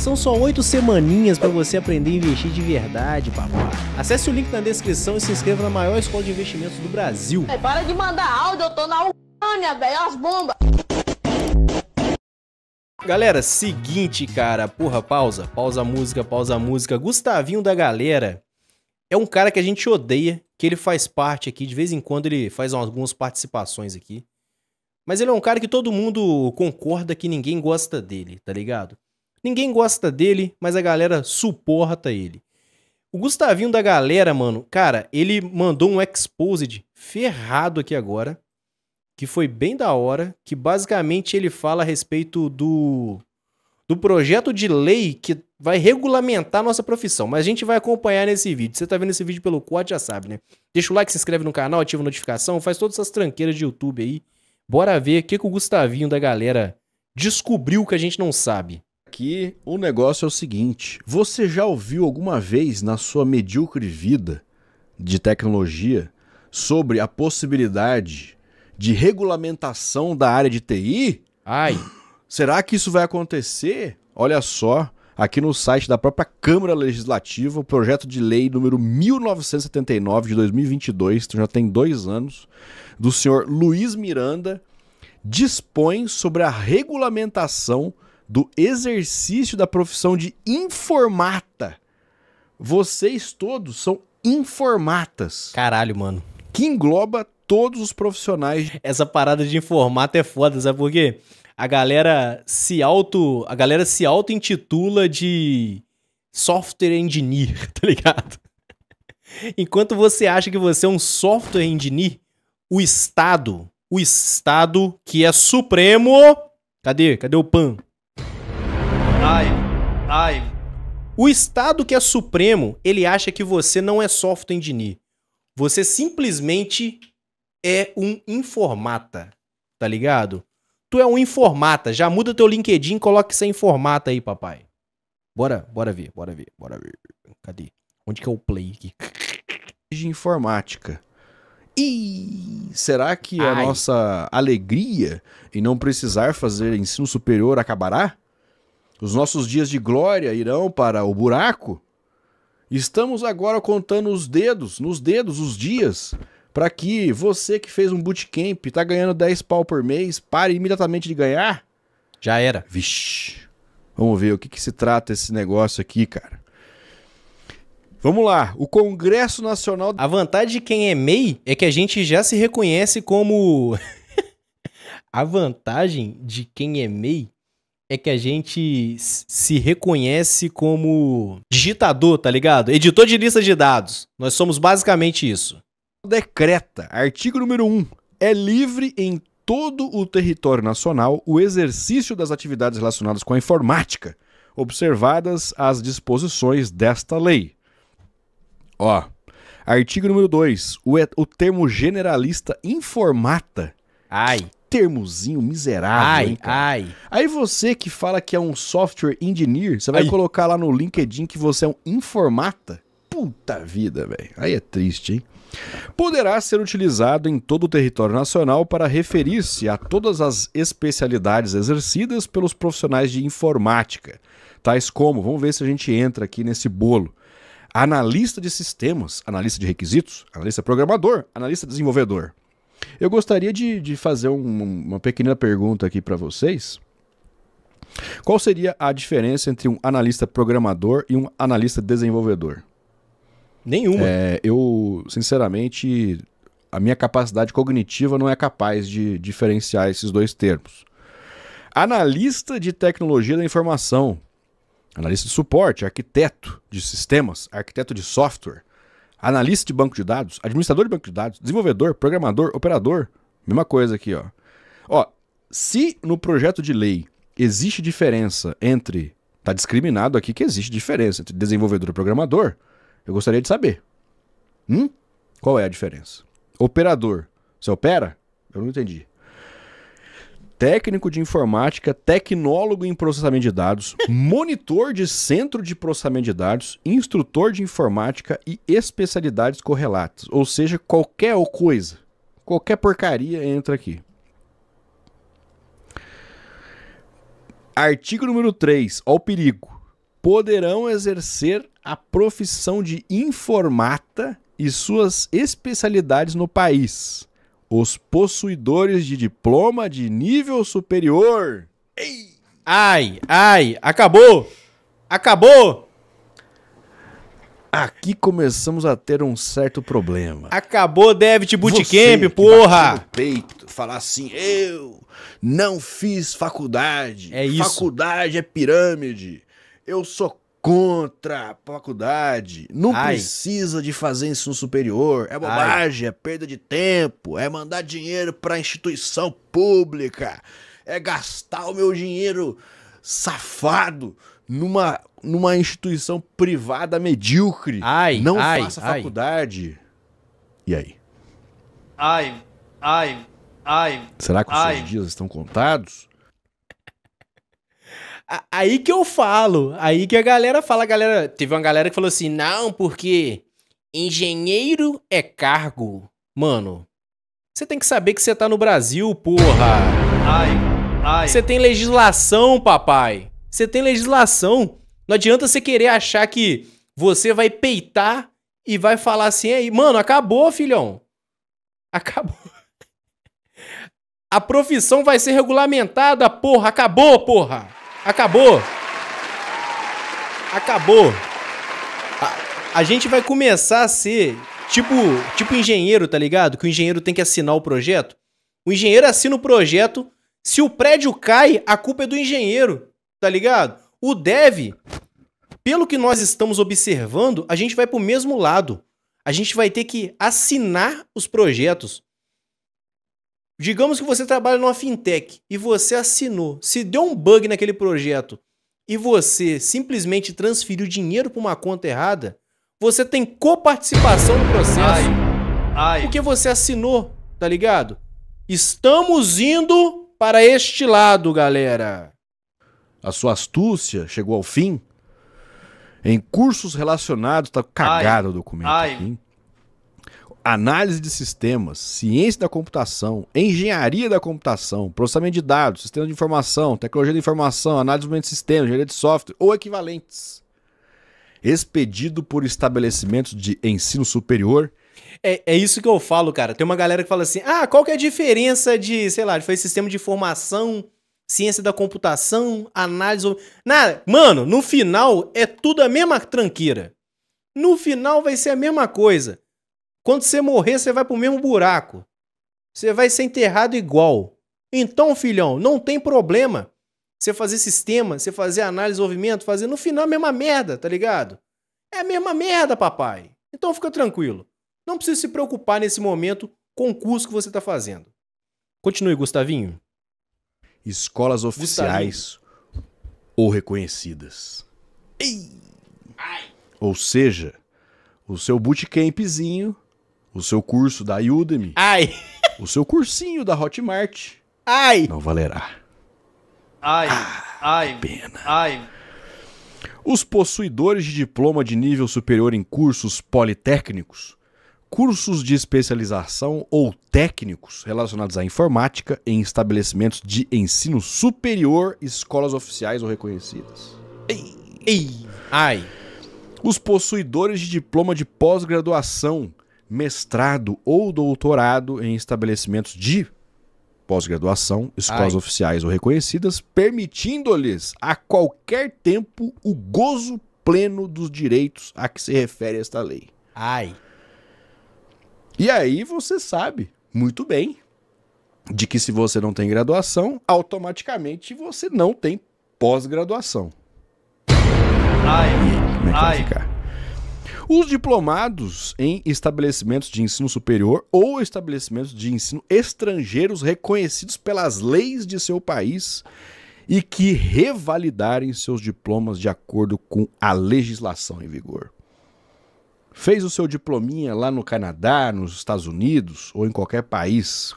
São só oito semaninhas para você aprender a investir de verdade, papai. Acesse o link na descrição e se inscreva na maior escola de investimentos do Brasil. É, para de mandar áudio, eu tô na Ucrânia, velho, as bombas. Galera, seguinte, cara, porra, pausa, pausa a música, pausa a música. Gustavinho da galera é um cara que a gente odeia, que ele faz parte aqui, de vez em quando ele faz algumas participações aqui. Mas ele é um cara que todo mundo concorda que ninguém gosta dele, tá ligado? Ninguém gosta dele, mas a galera suporta ele. O Gustavinho da galera, mano, cara, ele mandou um exposed ferrado aqui agora, que foi bem da hora, que basicamente ele fala a respeito do do projeto de lei que vai regulamentar nossa profissão, mas a gente vai acompanhar nesse vídeo. Você tá vendo esse vídeo pelo quad, já sabe, né? Deixa o like, se inscreve no canal, ativa a notificação, faz todas essas tranqueiras de YouTube aí. Bora ver o que, que o Gustavinho da galera descobriu que a gente não sabe aqui, o negócio é o seguinte: você já ouviu alguma vez na sua medíocre vida de tecnologia sobre a possibilidade de regulamentação da área de TI? Ai. Será que isso vai acontecer? Olha só, aqui no site da própria Câmara Legislativa, o projeto de lei número 1979 de 2022, então já tem dois anos, do senhor Luiz Miranda, dispõe sobre a regulamentação do exercício da profissão de informata. Vocês todos são informatas. Caralho, mano. Que engloba todos os profissionais. Essa parada de informata é foda, sabe por quê? A galera se auto, a galera se auto intitula de software engineer, tá ligado? Enquanto você acha que você é um software engineer, o estado, o estado que é supremo, cadê? Cadê o PAN? Ai, ai. O Estado que é supremo, ele acha que você não é software engineer. Você simplesmente é um informata, tá ligado? Tu é um informata. Já muda teu LinkedIn, coloca ser é informata aí, papai. Bora, bora ver, bora ver, bora ver. Cadê? Onde que é o play aqui? De informática. E será que Ai. a nossa alegria em não precisar fazer ensino superior acabará? Os nossos dias de glória irão para o buraco. Estamos agora contando os dedos, nos dedos, os dias, para que você que fez um bootcamp e está ganhando 10 pau por mês, pare imediatamente de ganhar. Já era. Vixe. Vamos ver o que, que se trata esse negócio aqui, cara. Vamos lá, o Congresso Nacional. A vantagem de quem é MEI é que a gente já se reconhece como. a vantagem de quem é MEI é que a gente se reconhece como digitador, tá ligado? Editor de lista de dados. Nós somos basicamente isso. Decreta, artigo número 1. É livre em todo o território nacional o exercício das atividades relacionadas com a informática, observadas as disposições desta lei. Ó, artigo número 2. O, o termo generalista informata. Ai termozinho miserável. Ai, hein, ai. Aí você que fala que é um software engineer, você vai ai. colocar lá no LinkedIn que você é um informata? Puta vida, velho. Aí é triste, hein? Poderá ser utilizado em todo o território nacional para referir-se a todas as especialidades exercidas pelos profissionais de informática, tais como, vamos ver se a gente entra aqui nesse bolo analista de sistemas, analista de requisitos, analista programador, analista desenvolvedor. Eu gostaria de, de fazer um, uma pequena pergunta aqui para vocês. Qual seria a diferença entre um analista programador e um analista desenvolvedor? Nenhuma. É, eu, sinceramente, a minha capacidade cognitiva não é capaz de diferenciar esses dois termos. Analista de tecnologia da informação, analista de suporte, arquiteto de sistemas, arquiteto de software, analista de banco de dados, administrador de banco de dados, desenvolvedor, programador, operador. Mesma coisa aqui, ó. Ó, se no projeto de lei existe diferença entre. Está discriminado aqui que existe diferença entre desenvolvedor e programador. Eu gostaria de saber. Hum? Qual é a diferença? Operador. Você opera? Eu não entendi técnico de informática, tecnólogo em processamento de dados, monitor de centro de processamento de dados, instrutor de informática e especialidades correlatas. Ou seja, qualquer coisa, qualquer porcaria entra aqui. Artigo número 3, ao perigo. Poderão exercer a profissão de informata e suas especialidades no país os possuidores de diploma de nível superior. Ei! Ai, ai, acabou! Acabou! Aqui começamos a ter um certo problema. Acabou Devit Bootcamp, Você porra! Que no peito, falar assim, eu não fiz faculdade. É isso. Faculdade é pirâmide. Eu sou contra a faculdade. Não Ai. precisa de fazer ensino superior. É bobagem, Ai. é perda de tempo, é mandar dinheiro para instituição pública, é gastar o meu dinheiro safado numa, numa instituição privada medíocre. Ai, não ai, faça faculdade. E aí? Ai, ai, ai. Será que os seus dias estão contados? Aí que eu falo, aí que a galera fala, a galera. Teve uma galera que falou assim: não, porque engenheiro é cargo. Mano, você tem que saber que você tá no Brasil, porra. Ai, ai. Você tem legislação, papai. Você tem legislação. Não adianta você querer achar que você vai peitar e vai falar assim aí. Mano, acabou, filhão. Acabou. A profissão vai ser regulamentada, porra. Acabou, porra. Acabou. Acabou. A, a, gente vai começar a ser tipo, tipo engenheiro, tá ligado? Que o engenheiro tem que assinar o projeto. O engenheiro assina o projeto. Se o prédio cai, a culpa é do engenheiro, tá ligado? O dev, pelo que nós estamos observando, a gente vai pro mesmo lado. A gente vai ter que assinar os projetos. Digamos que você trabalha numa fintech e você assinou, se deu um bug naquele projeto e você simplesmente transferiu dinheiro para uma conta errada, você tem coparticipação no processo. Ai, ai. Porque você assinou, tá ligado? Estamos indo para este lado, galera. A sua astúcia chegou ao fim? Em cursos relacionados, tá cagado ai, o documento ai. aqui análise de sistemas, ciência da computação, engenharia da computação, processamento de dados, sistema de informação, tecnologia de informação, análise de sistemas, engenharia de software ou equivalentes. Expedido por estabelecimentos de ensino superior. É, é isso que eu falo, cara. Tem uma galera que fala assim: ah, qual que é a diferença de, sei lá, foi sistema de formação, ciência da computação, análise. Nada. Mano, no final é tudo a mesma tranqueira. No final vai ser a mesma coisa. Quando você morrer, você vai pro mesmo buraco. Você vai ser enterrado igual. Então, filhão, não tem problema você fazer sistema, você fazer análise de movimento, fazer no final a mesma merda, tá ligado? É a mesma merda, papai. Então fica tranquilo. Não precisa se preocupar nesse momento com o curso que você está fazendo. Continue, Gustavinho. Escolas oficiais Gustavinho. ou reconhecidas. Ei! Ai. Ou seja, o seu bootcampzinho o seu curso da Udemy. Ai! O seu cursinho da Hotmart. Ai! Não valerá. Ai! Ah, ai! Pena. Ai! Os possuidores de diploma de nível superior em cursos politécnicos, cursos de especialização ou técnicos relacionados à informática em estabelecimentos de ensino superior, escolas oficiais ou reconhecidas. Ei! Ei! Ai! Os possuidores de diploma de pós-graduação mestrado ou doutorado em estabelecimentos de pós-graduação, escolas Ai. oficiais ou reconhecidas, permitindo-lhes a qualquer tempo o gozo pleno dos direitos a que se refere esta lei. Ai. E aí você sabe muito bem de que se você não tem graduação, automaticamente você não tem pós-graduação. Ai. Como é que Ai. vai ficar? Os diplomados em estabelecimentos de ensino superior ou estabelecimentos de ensino estrangeiros reconhecidos pelas leis de seu país e que revalidarem seus diplomas de acordo com a legislação em vigor. Fez o seu diplominha lá no Canadá, nos Estados Unidos ou em qualquer país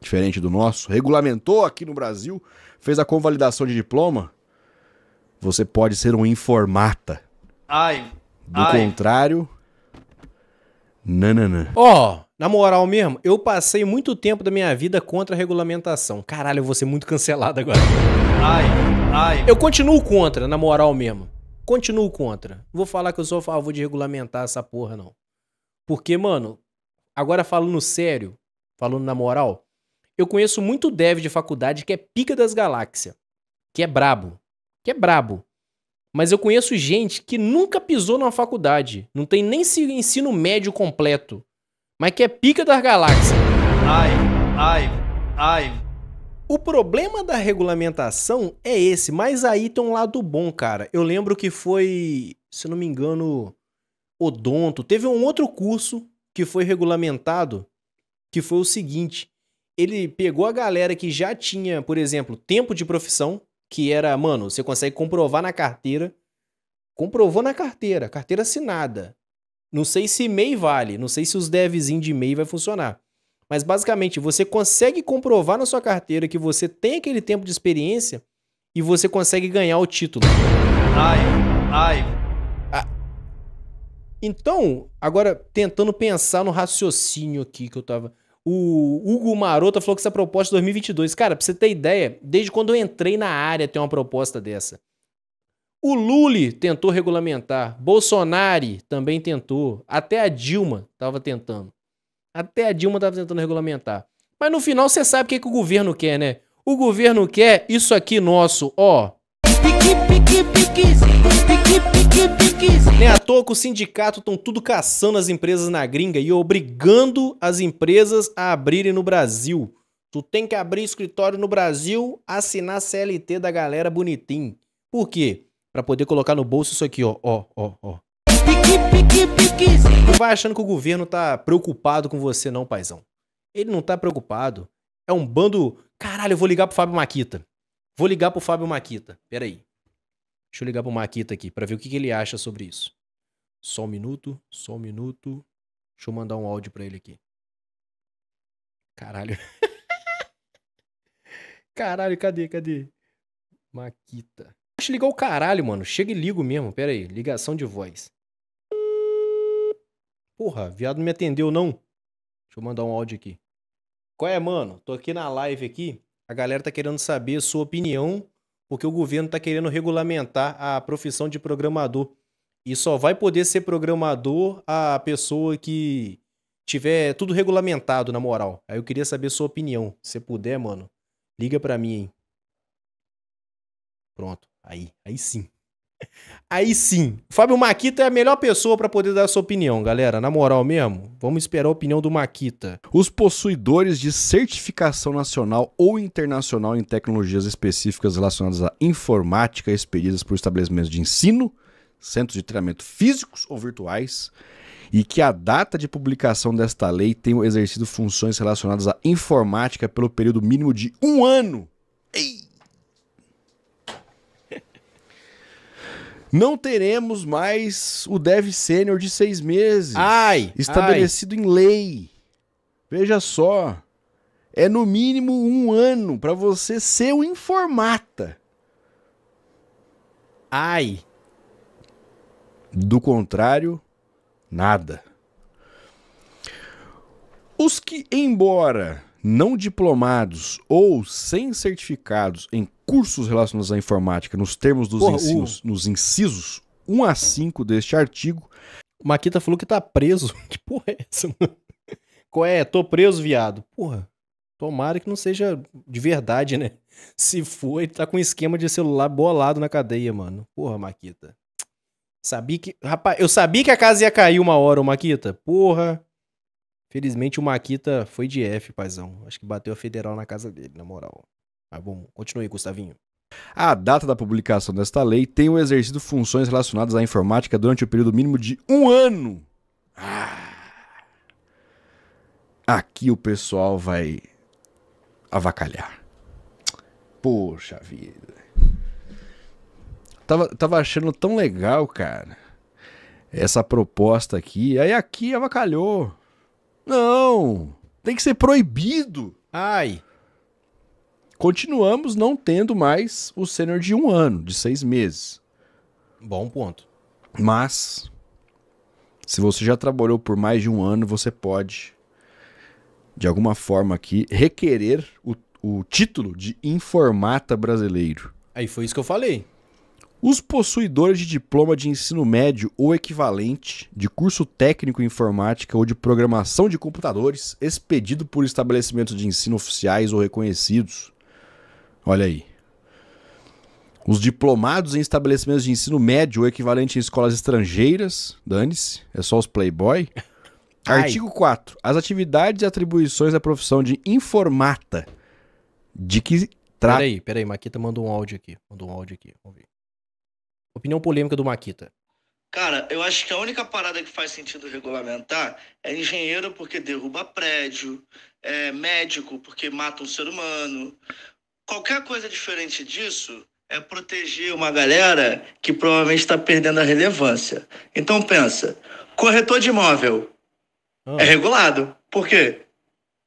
diferente do nosso, regulamentou aqui no Brasil, fez a convalidação de diploma, você pode ser um informata. Ai, do Ai. contrário, nananã. Ó, oh, na moral mesmo, eu passei muito tempo da minha vida contra a regulamentação. Caralho, eu vou ser muito cancelado agora. Ai, ai. Eu continuo contra, na moral mesmo. Continuo contra. Não vou falar que eu sou a favor de regulamentar essa porra, não. Porque, mano, agora falando sério, falando na moral, eu conheço muito dev de faculdade que é pica das galáxias. Que é brabo. Que é brabo. Mas eu conheço gente que nunca pisou numa faculdade, não tem nem ensino médio completo, mas que é pica das galáxias. Ai, ai, ai. O problema da regulamentação é esse, mas aí tem um lado bom, cara. Eu lembro que foi, se não me engano, odonto. Teve um outro curso que foi regulamentado, que foi o seguinte: ele pegou a galera que já tinha, por exemplo, tempo de profissão, que era, mano, você consegue comprovar na carteira. Comprovou na carteira, carteira assinada. Não sei se MEI vale, não sei se os devzinhos de MEI vai funcionar. Mas basicamente, você consegue comprovar na sua carteira que você tem aquele tempo de experiência e você consegue ganhar o título. Ai, ai. Ah. Então, agora tentando pensar no raciocínio aqui que eu tava. O Hugo Marota falou que essa proposta é 2022. Cara, pra você ter ideia, desde quando eu entrei na área tem uma proposta dessa. O Lula tentou regulamentar, Bolsonaro também tentou, até a Dilma estava tentando. Até a Dilma estava tentando regulamentar. Mas no final você sabe o que, que o governo quer, né? O governo quer isso aqui nosso, ó, Pique, pique, Pique, pique, Nem à toa que o sindicato estão tudo caçando as empresas na gringa e obrigando as empresas a abrirem no Brasil. Tu tem que abrir escritório no Brasil, assinar CLT da galera bonitinho. Por quê? Pra poder colocar no bolso isso aqui, ó, ó, ó, ó. Não vai achando que o governo tá preocupado com você não, paizão. Ele não tá preocupado. É um bando... Caralho, eu vou ligar pro Fábio Maquita. Vou ligar pro Fábio Maquita. Pera aí, Deixa eu ligar pro Maquita aqui para ver o que, que, ele acha sobre isso. Só um minuto, só um minuto. Deixa eu mandar um áudio para ele aqui. Caralho. caralho, cadê, cadê? Maquita. Deixa eu ligar o caralho, mano. Chega e ligo mesmo. Pera aí. Ligação de voz. Porra, viado não me atendeu, não. Deixa eu mandar um áudio aqui. Qual é, mano? Tô aqui na live aqui. A galera tá querendo saber a sua opinião, porque o governo tá querendo regulamentar a profissão de programador. E só vai poder ser programador a pessoa que tiver tudo regulamentado, na moral. Aí eu queria saber a sua opinião. Se puder, mano, liga para mim, hein? Pronto. Aí, aí sim. Aí sim. Fábio Maquita é a melhor pessoa para poder dar sua opinião, galera. Na moral mesmo, vamos esperar a opinião do Maquita. Os possuidores de certificação nacional ou internacional em tecnologias específicas relacionadas à informática expedidas por estabelecimentos de ensino, centros de treinamento físicos ou virtuais, e que a data de publicação desta lei tenham exercido funções relacionadas à informática pelo período mínimo de um ano. Ei! Não teremos mais o dev sênior de seis meses. Ai! Estabelecido ai. em lei. Veja só. É no mínimo um ano para você ser o informata. Ai! Do contrário, nada. Os que, embora não diplomados ou sem certificados em cursos relacionados à informática, nos termos dos Porra, ensinos, o... nos incisos 1 a 5 deste artigo. O Maquita falou que tá preso. Que porra é essa, mano? Qual é? Tô preso, viado. Porra. Tomara que não seja de verdade, né? Se for, ele tá com um esquema de celular bolado na cadeia, mano. Porra, Maquita. Sabia que. Rapaz, eu sabia que a casa ia cair uma hora, ô Maquita. Porra. Felizmente o Maquita foi de F, paizão. Acho que bateu a federal na casa dele, na moral. Mas bom, continue, Gustavinho. A data da publicação desta lei tem o exercido funções relacionadas à informática durante o período mínimo de um ano. Ah. Aqui o pessoal vai avacalhar. Poxa vida. Tava, tava achando tão legal, cara. Essa proposta aqui. Aí aqui avacalhou. Não, tem que ser proibido. Ai. Continuamos não tendo mais o sênior de um ano, de seis meses. Bom ponto. Mas, se você já trabalhou por mais de um ano, você pode, de alguma forma aqui, requerer o, o título de informata brasileiro. Aí foi isso que eu falei. Os possuidores de diploma de ensino médio ou equivalente, de curso técnico em informática ou de programação de computadores, expedido por estabelecimentos de ensino oficiais ou reconhecidos. Olha aí. Os diplomados em estabelecimentos de ensino médio ou equivalente em escolas estrangeiras, dane-se, é só os playboy. Artigo 4. As atividades e atribuições da profissão de informata de que trata. Peraí, peraí, Maquita mandou um áudio aqui. Mandou um áudio aqui, vamos ver. Opinião polêmica do Maquita. Cara, eu acho que a única parada que faz sentido regulamentar é engenheiro porque derruba prédio, é médico porque mata um ser humano. Qualquer coisa diferente disso é proteger uma galera que provavelmente está perdendo a relevância. Então pensa, corretor de imóvel ah. é regulado. Por quê?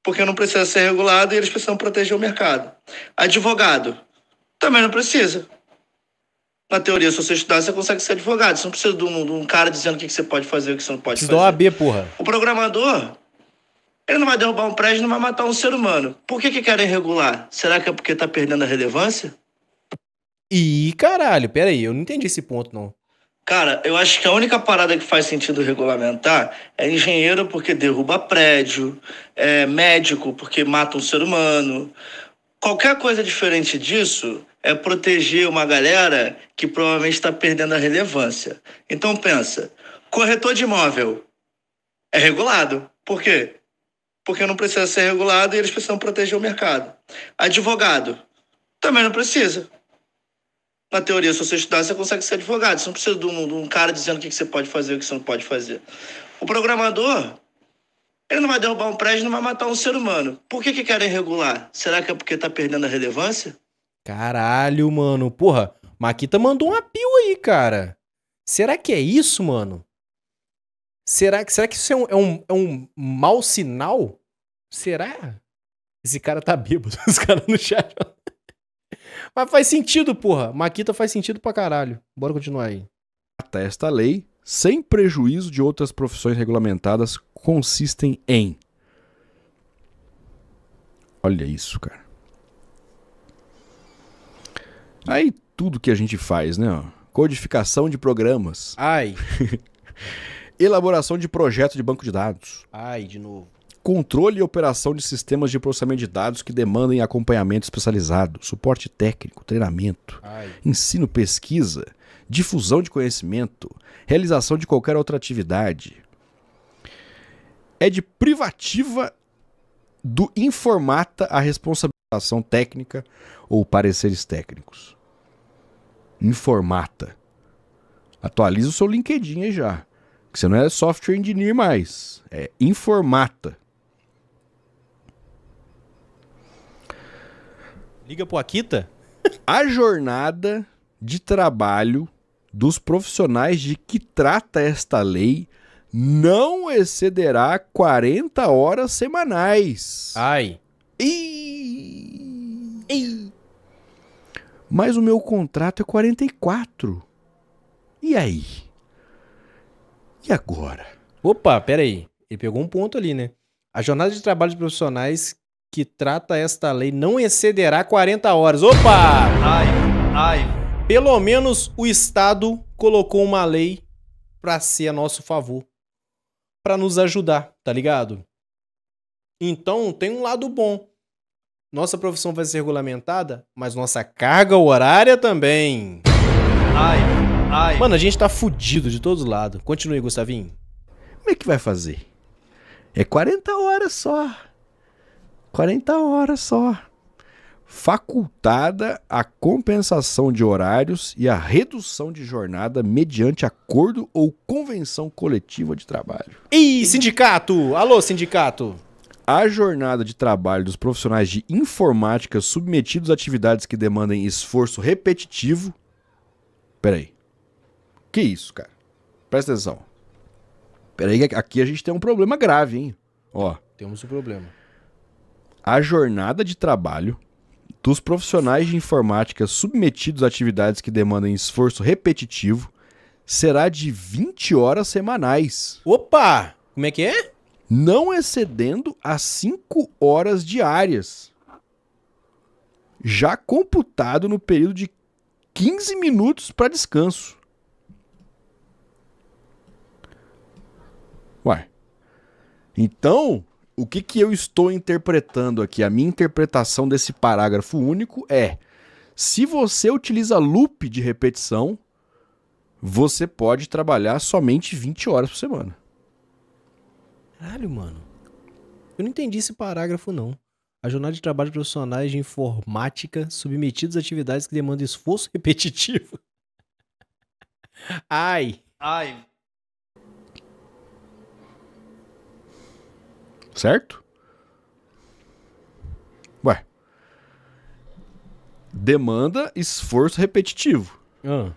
Porque não precisa ser regulado e eles precisam proteger o mercado. Advogado também não precisa na teoria, se você estudar, você consegue ser advogado. Você não precisa de um, de um cara dizendo o que, você pode fazer e o que você não pode Te fazer. Precisa B, porra. O programador, ele não vai derrubar um prédio, não vai matar um ser humano. Por que, que querem regular? Será que é porque tá perdendo a relevância? Ih, caralho, peraí, eu não entendi esse ponto, não. Cara, eu acho que a única parada que faz sentido regulamentar é engenheiro porque derruba prédio, é médico porque mata um ser humano. Qualquer coisa diferente disso é proteger uma galera que provavelmente está perdendo a relevância. Então pensa, corretor de imóvel é regulado. Por quê? Porque não precisa ser regulado e eles precisam proteger o mercado. Advogado também não precisa. Na teoria, se você estudar, você consegue ser advogado. Você não precisa de um, de um cara dizendo o que você pode fazer e o que você não pode fazer. O programador ele não vai derrubar um prédio, não vai matar um ser humano. Por que, que querem regular? Será que é porque está perdendo a relevância? Caralho, mano. Porra, Maquita mandou um apio aí, cara. Será que é isso, mano? Será, será que isso é um, é, um, é um mau sinal? Será? Esse cara tá bêbado. Os caras no chat. Mas faz sentido, porra. Maquita faz sentido pra caralho. Bora continuar aí. Esta lei, sem prejuízo de outras profissões regulamentadas, consistem em. Olha isso, cara. Aí tudo que a gente faz, né? Codificação de programas. Ai. Elaboração de projeto de banco de dados. Ai, de novo. Controle e operação de sistemas de processamento de dados que demandem acompanhamento especializado, suporte técnico, treinamento, Ai. ensino, pesquisa, difusão de conhecimento, realização de qualquer outra atividade. É de privativa do informata a responsabilização técnica ou pareceres técnicos. Informata. Atualiza o seu LinkedIn aí já. Que você não é software engineer mais. É informata. Liga pro Akita? A jornada de trabalho dos profissionais de que trata esta lei não excederá 40 horas semanais. Ai. Ei. Ei mas o meu contrato é 44. E aí? E agora? Opa, peraí. Ele pegou um ponto ali, né? A jornada de trabalho de profissionais que trata esta lei não excederá 40 horas. Opa! Ai, ai. Pelo menos o Estado colocou uma lei para ser a nosso favor, para nos ajudar, tá ligado? Então tem um lado bom. Nossa profissão vai ser regulamentada, mas nossa carga horária também. Ai, ai. Mano, a gente tá fudido de todos lados. Continue, Gustavinho. Como é que vai fazer? É 40 horas só. 40 horas só. Facultada a compensação de horários e a redução de jornada mediante acordo ou convenção coletiva de trabalho. E sindicato! Alô, sindicato! a jornada de trabalho dos profissionais de informática submetidos a atividades que demandem esforço repetitivo. Peraí. Que isso, cara? Presta atenção. Peraí, aqui a gente tem um problema grave, hein? Ó. Temos um problema. A jornada de trabalho dos profissionais de informática submetidos a atividades que demandem esforço repetitivo será de 20 horas semanais. Opa! Como é que é? não excedendo as 5 horas diárias, já computado no período de 15 minutos para descanso. Uai. Então, o que, que eu estou interpretando aqui? A minha interpretação desse parágrafo único é: se você utiliza loop de repetição, você pode trabalhar somente 20 horas por semana. Caralho, mano. Eu não entendi esse parágrafo, não. A jornada de trabalho de profissionais de informática submetidos a atividades que demandam esforço repetitivo. Ai. Ai. Certo? Ué. Demanda esforço repetitivo. Ah.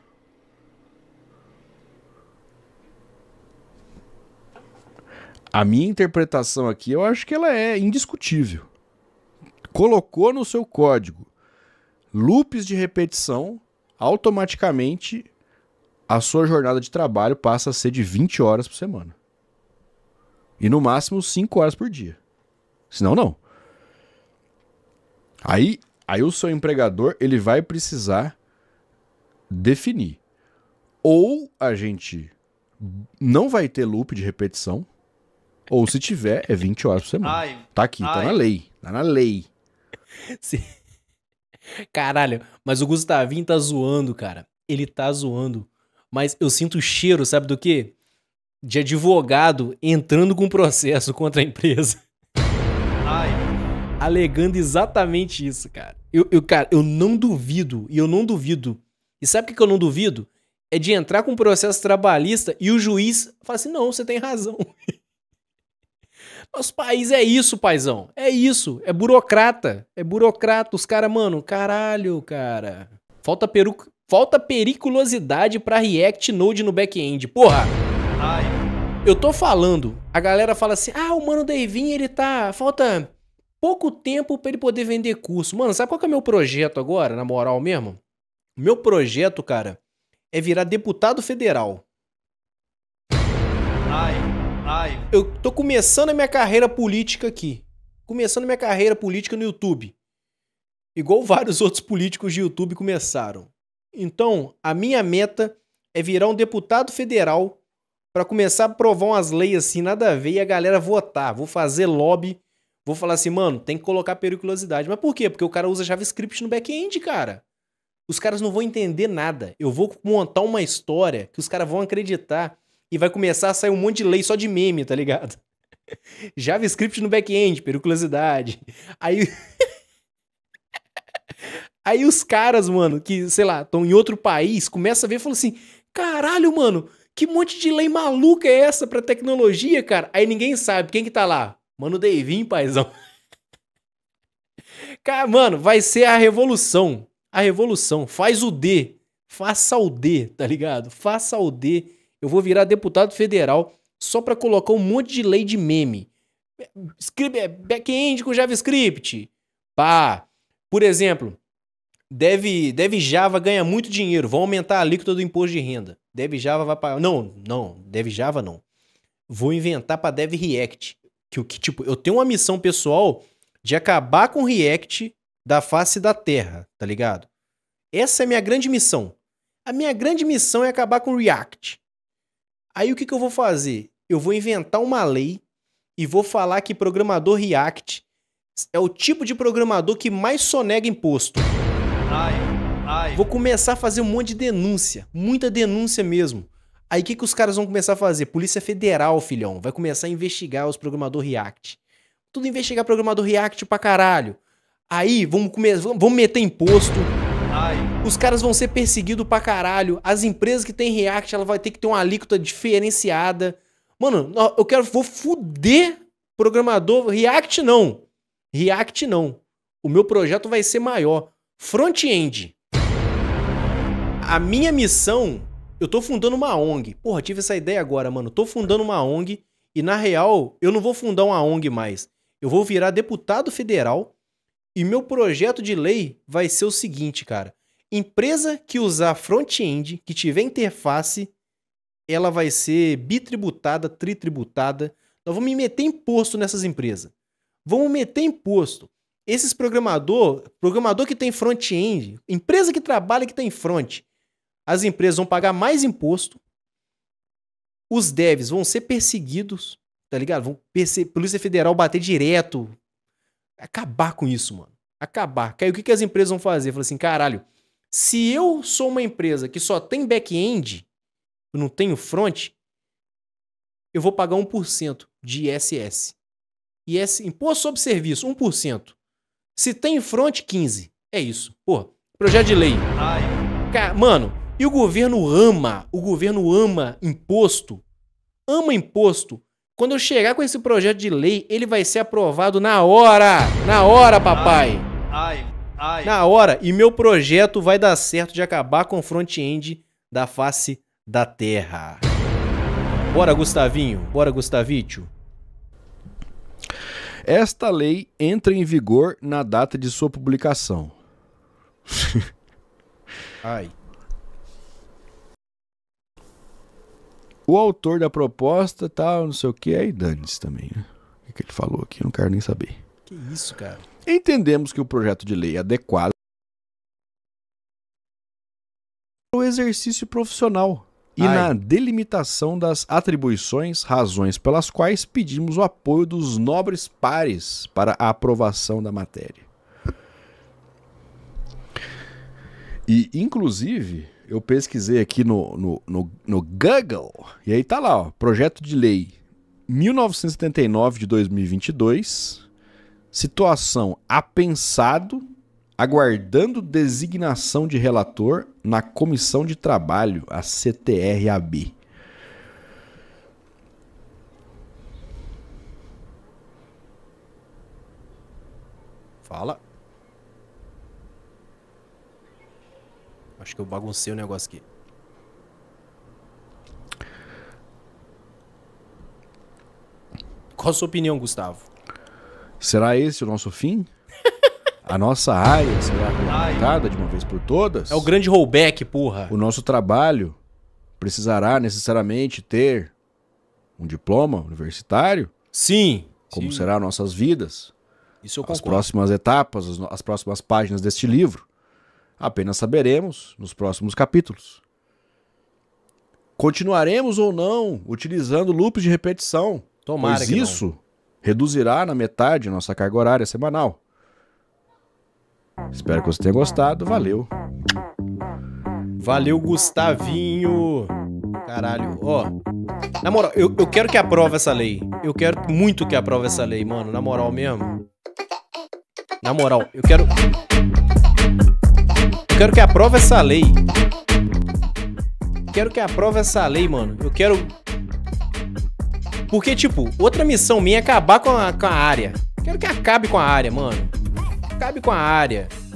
A minha interpretação aqui, eu acho que ela é indiscutível. Colocou no seu código loops de repetição, automaticamente a sua jornada de trabalho passa a ser de 20 horas por semana. E no máximo 5 horas por dia. Senão não. Aí, aí o seu empregador, ele vai precisar definir. Ou a gente não vai ter loop de repetição, ou se tiver, é 20 horas por semana. Ai, tá aqui, tá ai. tá na lei. Tá na lei. Caralho, mas o Gustavinho tá zoando, cara. Ele tá zoando. Mas eu sinto o cheiro, sabe do quê? De advogado entrando com processo contra a empresa. Ai. Alegando exatamente isso, cara. Eu, eu, cara, eu não duvido, e eu não duvido. E sabe o que eu não duvido? É de entrar com um processo trabalhista e o juiz fala assim: não, você tem razão. Nosso país é isso, paizão. É isso. É burocrata. É burocrata. Os caras, mano, caralho, cara. Falta, peru... Falta periculosidade pra React Node no back-end. Porra! Ai. Eu tô falando, a galera fala assim: ah, o mano Davin, ele tá. Falta pouco tempo para ele poder vender curso. Mano, sabe qual que é o meu projeto agora, na moral mesmo? Meu projeto, cara, é virar deputado federal. Vai. Eu tô começando a minha carreira política aqui. Começando a minha carreira política no YouTube. Igual vários outros políticos de YouTube começaram. Então, a minha meta é virar um deputado federal para começar a provar umas leis assim, nada a ver, e a galera votar. Vou fazer lobby, vou falar assim, mano, tem que colocar periculosidade. Mas por quê? Porque o cara usa JavaScript no back-end, cara. Os caras não vão entender nada. Eu vou montar uma história que os caras vão acreditar e vai começar a sair um monte de lei só de meme, tá ligado? JavaScript no back-end, periculosidade. Aí. Aí os caras, mano, que, sei lá, estão em outro país, começa a ver e falam assim: caralho, mano, que monte de lei maluca é essa pra tecnologia, cara? Aí ninguém sabe quem que tá lá. Mano, Davin, paizão. Cara, mano, vai ser a revolução. A revolução. Faz o D. Faça o D, tá ligado? Faça o D eu vou virar deputado federal só para colocar um monte de lei de meme. É, back-end com JavaScript. Pá. Por exemplo, deve, deve Java ganha muito dinheiro. Vão aumentar a alíquota do imposto de renda. Deve Java vai pagar. Não, não. Deve Java não. Vou inventar para Dev React. Que, que, tipo, eu tenho uma missão pessoal de acabar com React da face da Terra, tá ligado? Essa é a minha grande missão. A minha grande missão é acabar com React. Aí o que, que eu vou fazer? Eu vou inventar uma lei e vou falar que programador React é o tipo de programador que mais sonega imposto. Ai, ai. Vou começar a fazer um monte de denúncia, muita denúncia mesmo. Aí o que, que os caras vão começar a fazer? Polícia Federal, filhão, vai começar a investigar os programador React. Tudo investigar programador React pra caralho. Aí vamos começar, vamos meter imposto. Os caras vão ser perseguidos pra caralho. As empresas que têm React, ela vai ter que ter uma alíquota diferenciada. Mano, eu quero vou fuder programador React não. React não. O meu projeto vai ser maior. Front-end. A minha missão, eu tô fundando uma ONG. Porra, tive essa ideia agora, mano. Tô fundando uma ONG e na real, eu não vou fundar uma ONG mais. Eu vou virar deputado federal e meu projeto de lei vai ser o seguinte, cara. Empresa que usar front-end, que tiver interface, ela vai ser bitributada, tritributada. Nós vamos meter imposto nessas empresas. Vamos meter imposto. Esses programador, programador que tem front-end, empresa que trabalha que tem front, as empresas vão pagar mais imposto. Os devs vão ser perseguidos, tá ligado? Vão Polícia Federal bater direto, é acabar com isso, mano. Acabar. Que aí o que, que as empresas vão fazer? Falar assim, caralho, se eu sou uma empresa que só tem back-end, eu não tenho front, eu vou pagar 1% de ISS. IS, Imposto sobre Serviço, 1%. Se tem front, 15%. É isso. Pô, projeto de lei. Ai. Mano, e o governo ama, o governo ama imposto. Ama imposto quando eu chegar com esse projeto de lei, ele vai ser aprovado na hora! Na hora, papai! Ai, ai. ai. Na hora! E meu projeto vai dar certo de acabar com o front-end da face da Terra. Bora, Gustavinho! Bora, Gustavitio! Esta lei entra em vigor na data de sua publicação. ai. o autor da proposta, tal, não sei o que, aí dane-se também. Né? O que ele falou aqui, eu não quero nem saber. Que isso, cara? Entendemos que o projeto de lei é adequado o exercício profissional e Ai. na delimitação das atribuições, razões pelas quais pedimos o apoio dos nobres pares para a aprovação da matéria. E, inclusive, eu pesquisei aqui no, no, no, no Google, e aí tá lá, ó, projeto de lei 1979 de 2022, situação apensado, aguardando designação de relator na Comissão de Trabalho, a CTRAB. Fala. Acho que eu baguncei o negócio aqui. Qual a sua opinião, Gustavo? Será esse o nosso fim? A nossa área será regulamentada de uma vez por todas? É o grande rollback, porra. O nosso trabalho precisará necessariamente ter um diploma universitário? Sim. Como sim. serão nossas vidas? Isso eu concordo. As próximas etapas, as, as próximas páginas deste livro. Apenas saberemos nos próximos capítulos. Continuaremos ou não utilizando loops de repetição, Tomara pois isso não. reduzirá na metade nossa carga horária semanal. Espero que você tenha gostado. Valeu. Valeu, Gustavinho. Caralho, ó. Oh. Na moral, eu, eu quero que aprove essa lei. Eu quero muito que aprove essa lei, mano. Na moral mesmo. Na moral, eu quero quero que aprove essa lei. Quero que aprove essa lei, mano. Eu quero. Porque, tipo, outra missão minha é acabar com a, com a área. Quero que acabe com a área, mano. Acabe com a área.